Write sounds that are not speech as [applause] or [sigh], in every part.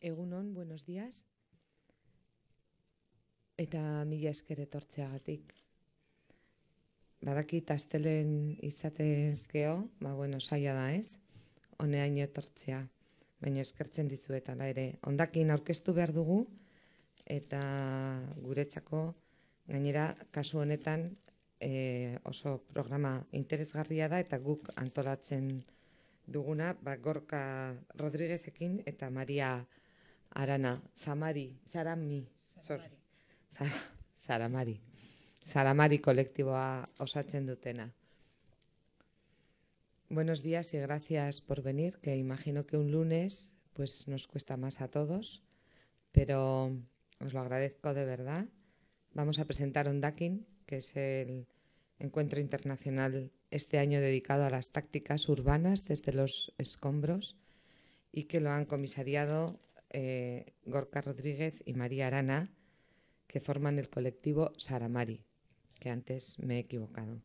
Egun egunon, buenos días. Eta mila esker etortzeagatik. Badakit astelen izatez geho, ba bueno, saia da, ez? Honeaino etortzea. Baina eskertzen dizuetan ere. Hondakin aurkeztu behar dugu eta guretzako gainera kasu honetan e, oso programa interesgarria da eta guk antolatzen duguna, ba Gorka Rodriguezekin eta Maria Arana, Samari, Saramni, Saramari. Saramari. colectivo a dutena. Buenos días y gracias por venir, que imagino que un lunes pues nos cuesta más a todos, pero os lo agradezco de verdad. Vamos a presentar un Dakin, que es el encuentro internacional este año dedicado a las tácticas urbanas desde los escombros y que lo han comisariado eh, Gorka Rodríguez y María Arana, que forman el colectivo Saramari, que antes me he equivocado.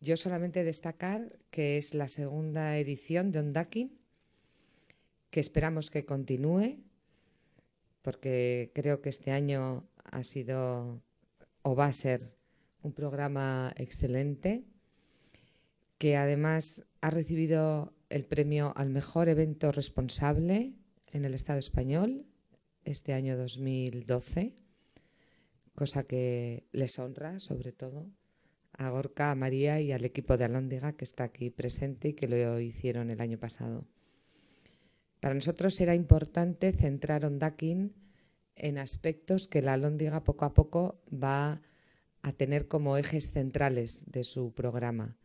Yo solamente destacar que es la segunda edición de Ondakin, que esperamos que continúe, porque creo que este año ha sido o va a ser un programa excelente, que además ha recibido el premio al mejor evento responsable en el Estado español este año 2012, cosa que les honra sobre todo a Gorka, a María y al equipo de Alóndiga que está aquí presente y que lo hicieron el año pasado. Para nosotros era importante centrar Ondakin en aspectos que la Alóndiga poco a poco va a tener como ejes centrales de su programa.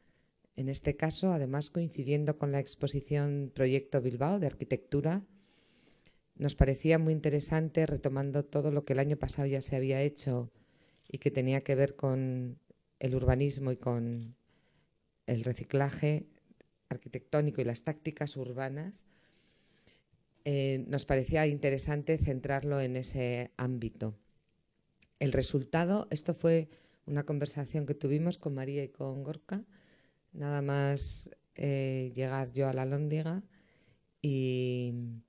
En este caso, además coincidiendo con la exposición Proyecto Bilbao de Arquitectura, nos parecía muy interesante, retomando todo lo que el año pasado ya se había hecho y que tenía que ver con el urbanismo y con el reciclaje arquitectónico y las tácticas urbanas, eh, nos parecía interesante centrarlo en ese ámbito. El resultado, esto fue una conversación que tuvimos con María y con Gorka, nada más eh, llegar yo a la Lóndiga y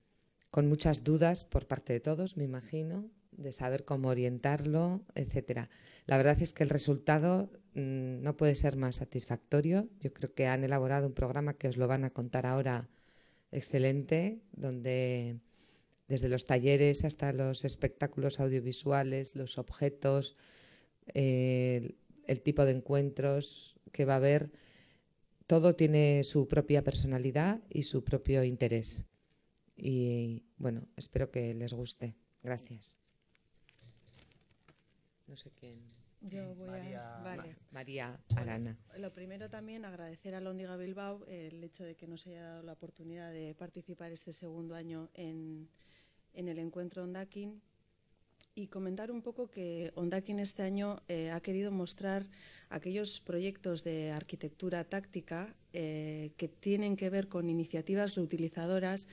con muchas dudas por parte de todos, me imagino, de saber cómo orientarlo, etcétera. La verdad es que el resultado mm, no puede ser más satisfactorio. Yo creo que han elaborado un programa que os lo van a contar ahora excelente, donde desde los talleres hasta los espectáculos audiovisuales, los objetos, el tipo de encuentros que va a haber, todo tiene su propia personalidad y su propio interés. Y bueno, espero que les guste. Gracias. No sé quién. Yo voy María, a María Arana. lo primero también agradecer a Lóndiga Bilbao el hecho de que nos haya dado la oportunidad de participar este segundo año en, el encuentro Ondakin y comentar un poco que Ondakin este año eh, ha querido mostrar aquellos proyectos de arquitectura táctica eh, que tienen que ver con iniciativas reutilizadoras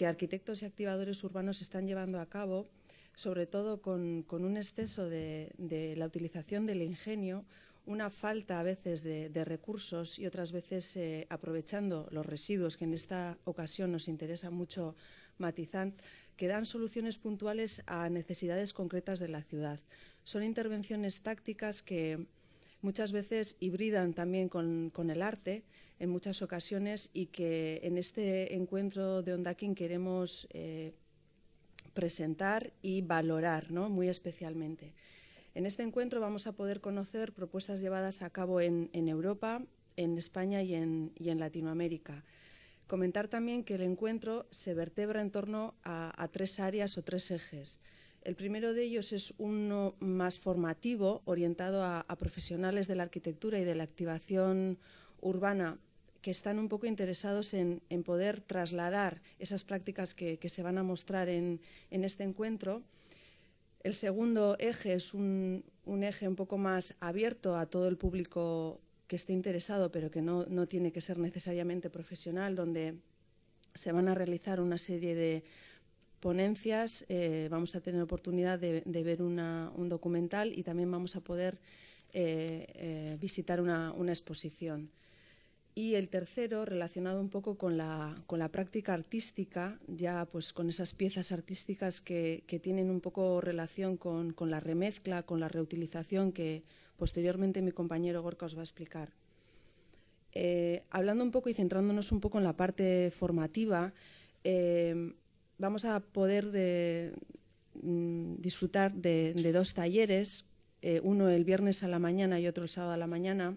que arquitectos y activadores urbanos están llevando a cabo, sobre todo con, un exceso de, la utilización del ingenio, una falta a veces de, recursos y otras veces eh, aprovechando los residuos, que en esta ocasión nos interesa mucho matizar, que dan soluciones puntuales a necesidades concretas de la ciudad. Son intervenciones tácticas que muchas veces hibridan también con, el arte en muchas ocasiones y que en este encuentro de Ondakin queremos eh, presentar y valorar muy especialmente. En este encuentro vamos a poder conocer propuestas llevadas a cabo en, Europa, en España y en, Latinoamérica. Comentar también que el encuentro se vertebra en torno a tres áreas o tres ejes. El primero de ellos es uno más formativo, orientado a, profesionales de la arquitectura y de la activación urbana que están un poco interesados en, poder trasladar esas prácticas que, se van a mostrar en, este encuentro. El segundo eje es un, eje un poco más abierto a todo el público que esté interesado, pero que no tiene que ser necesariamente profesional, donde se van a realizar una serie de ponencias, eh, vamos a tener oportunidad de, ver un documental y también vamos a poder eh, eh, visitar una, exposición. Y el tercero, relacionado un poco con la, práctica artística, ya pues con esas piezas artísticas que, tienen un poco relación con, la remezcla, con la reutilización que posteriormente mi compañero Gorka os va a explicar. hablando un poco y centrándonos un poco en la parte formativa, vamos a poder eh, mm, disfrutar de, dos talleres, eh, uno el viernes a la mañana y otro el sábado a la mañana.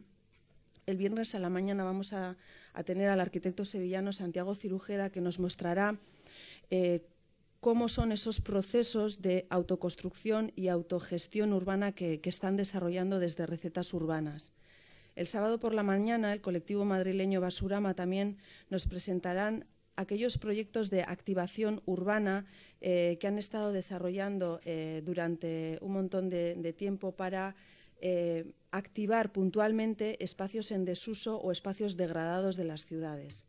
El viernes a la mañana vamos a, tener al arquitecto sevillano Santiago Cirujeda que nos mostrará eh, cómo son esos procesos de autoconstrucción y autogestión urbana que, que, están desarrollando desde recetas urbanas. El sábado por la mañana el colectivo madrileño Basurama también nos presentarán aquellos proyectos de activación urbana eh, que han estado desarrollando eh, durante un montón de, tiempo para eh, activar puntualmente espacios en desuso o espacios degradados de las ciudades.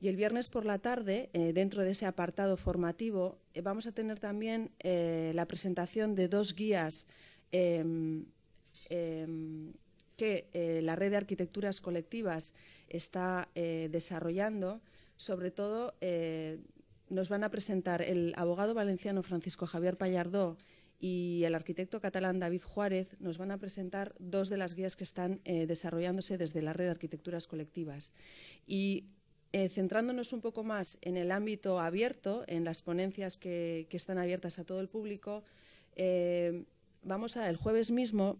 Y el viernes por la tarde, dentro de ese apartado formativo, vamos a tener también la presentación de dos guías em, em, que la Red de Arquitecturas Colectivas está desarrollando sobre todo eh, nos van a presentar el abogado valenciano Francisco Javier Pallardó y el arquitecto catalán David Juárez nos van a presentar dos de las guías que están eh, desarrollándose desde la red de arquitecturas colectivas. Y eh, centrándonos un poco más en el ámbito abierto, en las ponencias que, están abiertas a todo el público, vamos a, el jueves mismo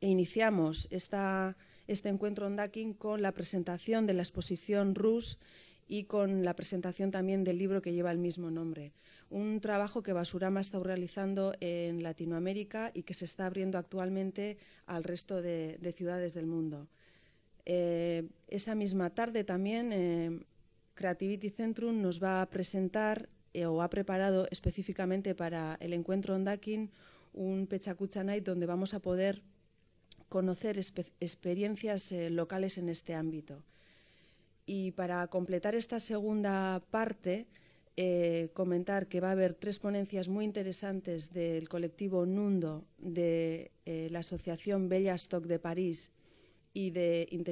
e iniciamos este encuentro en con la presentación de la exposición RUS y con la presentación también del libro que lleva el mismo nombre. Un trabajo que Basurama está realizando en Latinoamérica y que se está abriendo actualmente al resto de, ciudades del mundo. Eh, esa misma tarde también eh, Creativity Centrum nos va a presentar eh, o ha preparado específicamente para el encuentro Ondakin un Pechacucha Night donde vamos a poder conocer experiencias locales en este ámbito. Y para completar esta segunda parte, eh, comentar que va a haber tres ponencias muy interesantes del colectivo Nundo, de eh, la Asociación Bella de París y de, y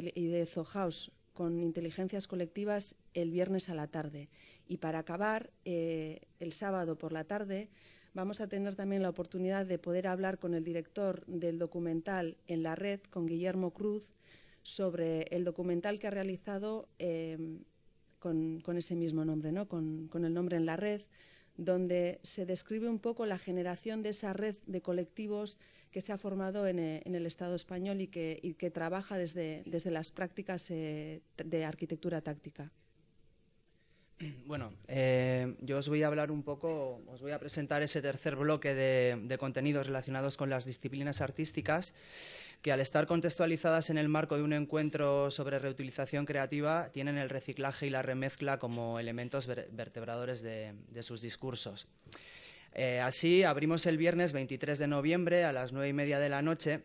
con inteligencias colectivas el viernes a la tarde. Y para acabar, eh, el sábado por la tarde, vamos a tener también la oportunidad de poder hablar con el director del documental En la Red, con Guillermo Cruz, sobre el documental que ha realizado em, con, ese mismo nombre, Con, el nombre en la red, donde se describe un poco la generación de esa red de colectivos que se ha formado en, eh, el Estado español y que, que trabaja desde, las prácticas eh, de arquitectura táctica. [clears throat] Bueno, eh, yo os voy a hablar un poco, os voy a presentar ese tercer bloque de, de contenidos relacionados con las disciplinas artísticas que al estar contextualizadas en el marco de un encuentro sobre reutilización creativa, tienen el reciclaje y la remezcla como elementos vertebradores de, sus discursos. Eh, así, abrimos el viernes 23 de noviembre a las nueve y media de la noche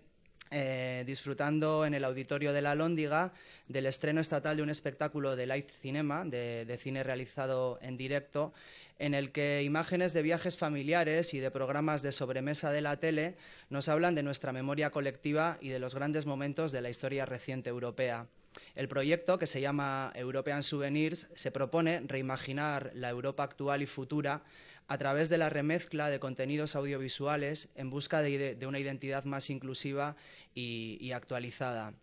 eh, disfrutando en el auditorio de la Lóndiga del estreno estatal de un espectáculo de live cinema, de cine realizado en directo, en el que imágenes de viajes familiares y de programas de sobremesa de la tele nos hablan de nuestra memoria colectiva y de los grandes momentos de la historia reciente europea. El proyecto, que se llama European Souvenirs, se propone reimaginar la Europa actual y futura a través de la remezcla de contenidos audiovisuales en busca de, una identidad más inclusiva y actualizada.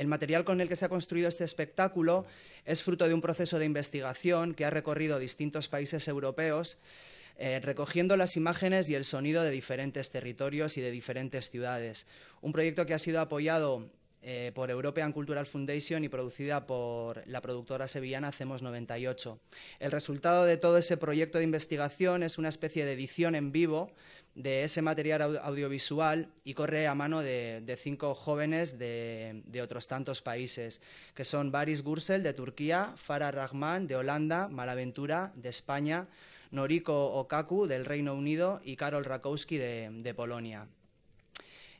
El material con el que se ha construido este espectáculo es fruto de un proceso de investigación que ha recorrido distintos países europeos, eh, recogiendo las imágenes y el sonido de diferentes territorios y de diferentes ciudades. Un proyecto que ha sido apoyado eh, por European Cultural Foundation y producida por la productora sevillana Hacemos 98. El resultado de todo ese proyecto de investigación es una especie de edición en vivo de ese material audiovisual y corre a mano de, cinco jóvenes de, otros tantos países, que son Baris Gursel de Turquía, Farah Rahman de Holanda, Malaventura de España, Noriko Okaku del Reino Unido y Karol Rakowski de, Polonia.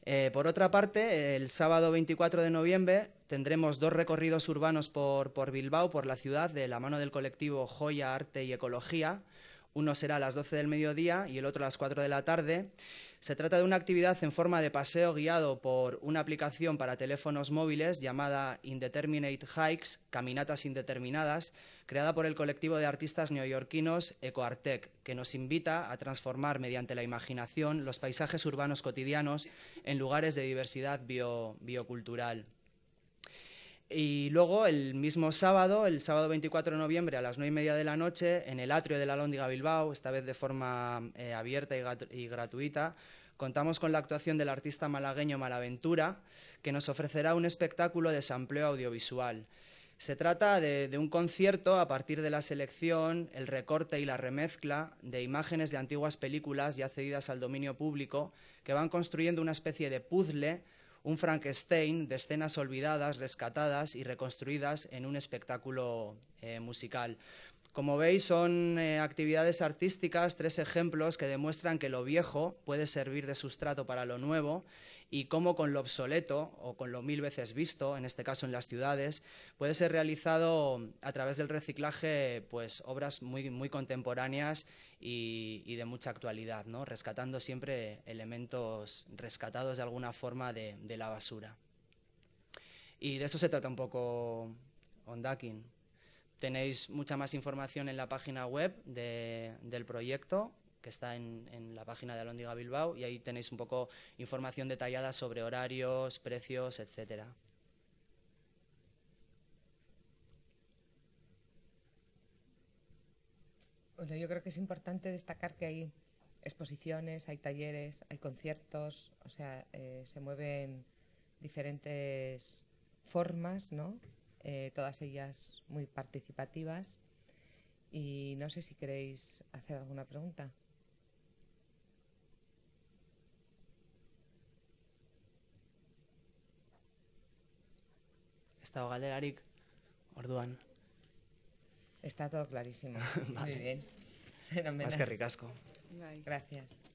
Eh, por otra parte, el sábado 24 de noviembre tendremos dos recorridos urbanos por Bilbao, por la ciudad, de la mano del colectivo Joya, Arte y Ecología, uno será a las 12 del mediodía y el otro a las 4 de la tarde. Se trata de una actividad en forma de paseo guiado por una aplicación para teléfonos móviles llamada Indeterminate Hikes, Caminatas Indeterminadas, creada por el colectivo de artistas neoyorquinos EcoArtec, que nos invita a transformar mediante la imaginación los paisajes urbanos cotidianos en lugares de diversidad biocultural. Y luego, el mismo sábado, el sábado 24 de noviembre a las 9 y media de la noche, en el atrio de la Lóndiga Bilbao, esta vez de forma eh, abierta y, gratuita, contamos con la actuación del artista malagueño Malaventura, que nos ofrecerá un espectáculo de sampleo audiovisual. Se trata de, de un concierto a partir de la selección, el recorte y la remezcla de imágenes de antiguas películas ya cedidas al dominio público, que van construyendo una especie de puzzle un Frankenstein de escenas olvidadas, rescatadas y reconstruidas en un espectáculo eh, musical. Como veis, son eh, actividades artísticas, tres ejemplos que demuestran que lo viejo puede servir de sustrato para lo nuevo y cómo con lo obsoleto o con lo mil veces visto, en este caso en las ciudades, puede ser realizado a través del reciclaje pues obras muy, contemporáneas y, de mucha actualidad, ¿no? rescatando siempre elementos rescatados de alguna forma de, la basura. Y de eso se trata un poco Ondakin. Tenéis mucha más información en la página web del proyecto que está en, la página de Alondiga Bilbao y ahí tenéis un poco información detallada sobre horarios, precios, etcétera. Bueno, yo creo que es importante destacar que hay exposiciones, hay talleres, hay conciertos, o sea, eh, se mueven diferentes formas, ¿no? Eh, todas ellas muy participativas. Y no sé si queréis hacer alguna pregunta. ez dago galderarik, orduan. Está todo clarísimo. [laughs] vale. Muy bien. [laughs] Bai. Gracias.